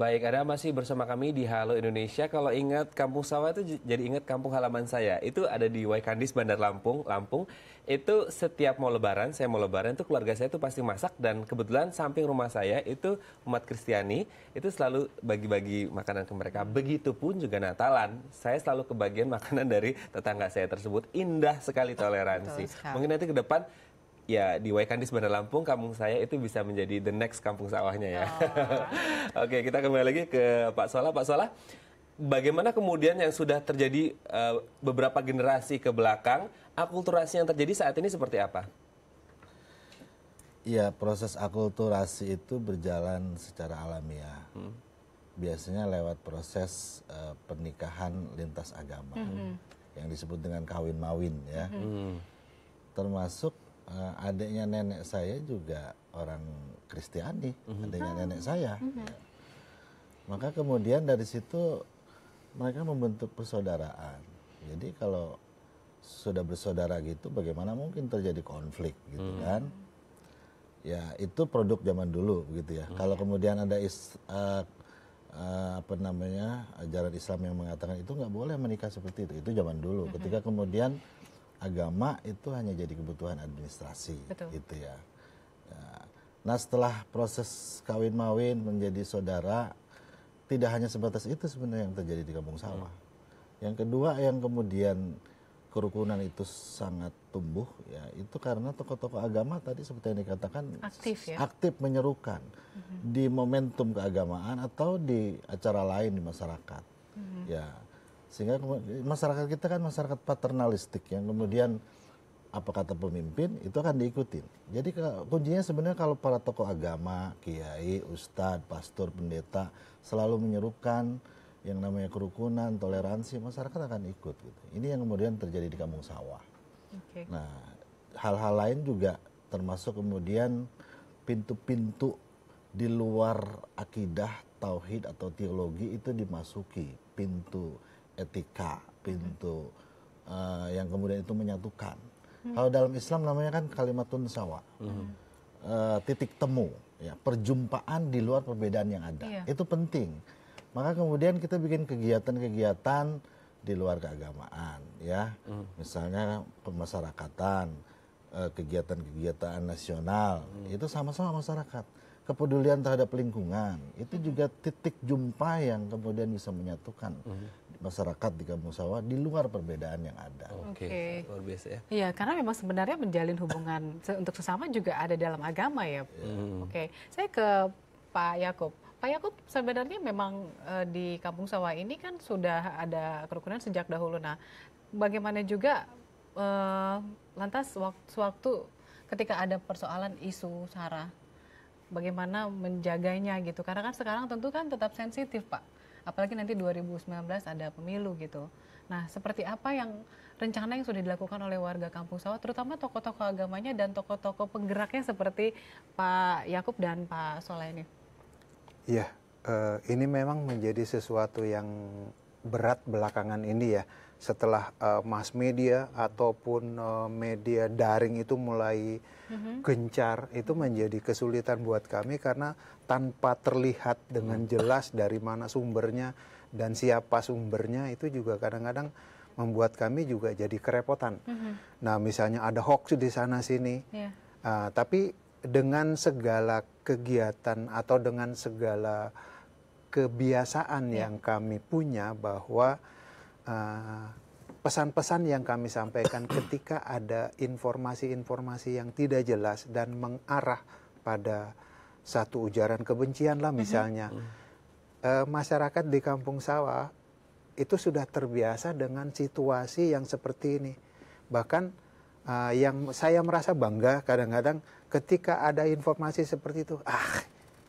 Baik, ada masih bersama kami di Halo Indonesia. Kalau ingat kampung sawah itu jadi ingat kampung halaman saya. Itu ada di Waikandis, Bandar Lampung, Lampung. Itu setiap mau lebaran, saya mau lebaran, itu keluarga saya itu pasti masak. Dan kebetulan samping rumah saya itu umat Kristiani, itu selalu bagi-bagi makanan ke mereka. Begitupun juga Natalan, saya selalu kebagian makanan dari tetangga saya tersebut. Indah sekali toleransi. Mungkin nanti ke depan ya di Waikandis Bandar Lampung kampung saya itu bisa menjadi the next kampung sawahnya ya. Oh. Oke, kita kembali lagi ke Pak Sola. Pak Sola, bagaimana kemudian yang sudah terjadi uh, beberapa generasi ke belakang, akulturasi yang terjadi saat ini seperti apa? Iya, proses akulturasi itu berjalan secara alamiah. Hmm. Biasanya lewat proses uh, pernikahan lintas agama. Hmm. Yang disebut dengan kawin mawin ya. Hmm. Termasuk uh, adiknya nenek saya juga orang Kristiani, mm-hmm. adiknya ah, nenek saya. Mm-hmm. Maka kemudian dari situ mereka membentuk persaudaraan. Jadi kalau sudah bersaudara gitu bagaimana mungkin terjadi konflik gitu mm. kan? Ya, itu produk zaman dulu gitu ya. Mm. Kalau kemudian ada is, uh, uh, apa namanya ajaran Islam yang mengatakan itu nggak boleh menikah seperti itu itu zaman dulu mhm. ketika kemudian agama itu hanya jadi kebutuhan administrasi Betul. gitu ya. ya. Nah setelah proses kawin mawin menjadi saudara tidak hanya sebatas itu sebenarnya yang terjadi di kampung sawah. Hmm. Yang kedua yang kemudian kerukunan itu sangat tumbuh ya itu karena tokoh-tokoh agama tadi seperti yang dikatakan aktif ya aktif menyerukan mm-hmm. di momentum keagamaan atau di acara lain di masyarakat mm-hmm. ya sehingga masyarakat kita kan masyarakat paternalistik yang kemudian apa kata pemimpin itu akan diikutin. Jadi kuncinya sebenarnya kalau para tokoh agama, kiai, ustadz, pastor, pendeta selalu menyerukan yang namanya kerukunan, toleransi, masyarakat akan ikut. Gitu. Ini yang kemudian terjadi di Kampung Sawah. Okay. Nah, hal-hal lain juga termasuk kemudian pintu-pintu di luar akidah, tauhid atau teologi itu dimasuki pintu etika, pintu uh, yang kemudian itu menyatukan. Hmm. Kalau dalam Islam namanya kan kalimatun sawa, hmm. uh, titik temu, ya perjumpaan di luar perbedaan yang ada. Yeah. Itu penting. Maka kemudian kita bikin kegiatan-kegiatan di luar keagamaan, ya, hmm. misalnya pemasarakatan eh, kegiatan-kegiatan nasional, hmm. itu sama-sama masyarakat kepedulian terhadap lingkungan itu juga titik jumpa yang kemudian bisa menyatukan masyarakat di kampung sawah di luar perbedaan yang ada. Oke, okay. luar biasa ya. Iya, karena memang sebenarnya menjalin hubungan untuk sesama juga ada dalam agama ya. Iya. Hmm. Oke, okay. saya ke Pak Yakub. Pak Yakub sebenarnya memang e, di kampung sawah ini kan sudah ada kerukunan sejak dahulu. Nah, bagaimana juga e, lantas waktu, waktu ketika ada persoalan isu sara, bagaimana menjaganya gitu? Karena kan sekarang tentu kan tetap sensitif, Pak apalagi nanti 2019 ada pemilu gitu. Nah, seperti apa yang rencana yang sudah dilakukan oleh warga Kampung Sawah, terutama tokoh-tokoh agamanya dan tokoh-tokoh penggeraknya seperti Pak Yakub dan Pak Soleh ini? Iya, eh, ini memang menjadi sesuatu yang berat belakangan ini ya setelah uh, mass media ataupun uh, media daring itu mulai mm-hmm. gencar itu menjadi kesulitan buat kami karena tanpa terlihat dengan jelas dari mana sumbernya dan siapa sumbernya itu juga kadang-kadang membuat kami juga jadi kerepotan. Mm-hmm. Nah misalnya ada hoax di sana sini, yeah. Iya. uh, tapi dengan segala kegiatan atau dengan segala kebiasaan yeah. yang kami punya bahwa Eh, pesan-pesan yang kami sampaikan ketika ada informasi-informasi yang tidak jelas dan mengarah pada satu ujaran kebencian lah mhm. misalnya. uh, masyarakat di kampung sawah itu sudah terbiasa dengan situasi yang seperti ini. Bahkan uh, yang saya merasa bangga kadang-kadang ketika ada informasi seperti itu, ah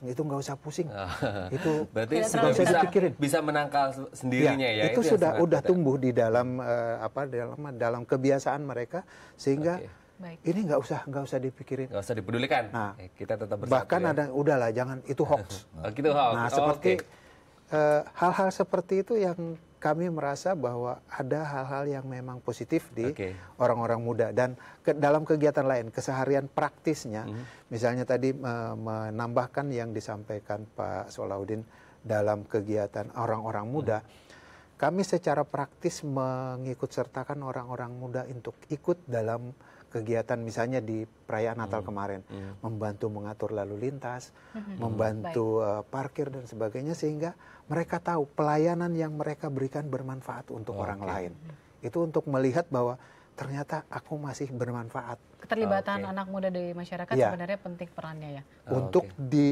itu nggak usah pusing. Ah. itu berarti bisa, dipikirin. bisa menangkal sendirinya ya. ya itu, itu sudah udah tumbuh di dalam uh, apa dalam dalam kebiasaan mereka sehingga okay. Ini nggak usah nggak usah dipikirin. Nggak usah dipedulikan. Nah, eh, kita tetap bersatu. Bahkan ya. ada udahlah jangan itu hoax. oh, gitu hoax. Nah, oh, seperti eh, hal-hal okay. uh, hal -hal seperti itu yang kami merasa bahwa ada hal-hal yang memang positif di orang-orang okay. muda dan ke, dalam kegiatan lain keseharian praktisnya mm -hmm. misalnya tadi e, menambahkan yang disampaikan Pak Solaudin dalam kegiatan orang-orang mhm. muda mm -hmm. kami secara praktis mengikut sertakan orang-orang muda untuk ikut dalam kegiatan misalnya di perayaan Natal hmm. kemarin, hmm. membantu mengatur lalu lintas, hmm. membantu eh, parkir dan sebagainya sehingga mereka tahu pelayanan yang mereka berikan bermanfaat untuk oh, orang okay. lain. Itu untuk melihat bahwa ternyata aku masih bermanfaat. Keterlibatan okay. anak muda di masyarakat ya. sebenarnya penting perannya ya. Oh, untuk okay. di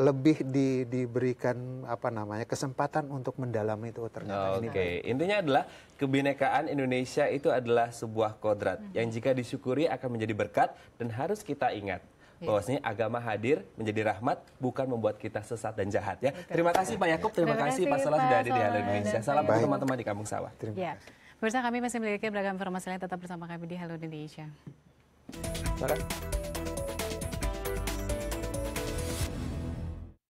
lebih di, diberikan apa namanya kesempatan untuk mendalami itu ternyata oh, ini. Oke, okay. intinya adalah kebinekaan Indonesia itu adalah sebuah kodrat hmm. yang jika disyukuri akan menjadi berkat dan harus kita ingat iya. bahwasanya agama hadir menjadi rahmat bukan membuat kita sesat dan jahat ya. Betul. Terima kasih Pak Yakub, terima, terima kasih Pak Salah sudah hadir di Halo Indonesia. Salam untuk teman-teman di Kampung Sawah. Terima ya. kasih. Pemirsa kami masih memiliki beragam informasi lain tetap bersama kami di Halo Indonesia. Terima kasih.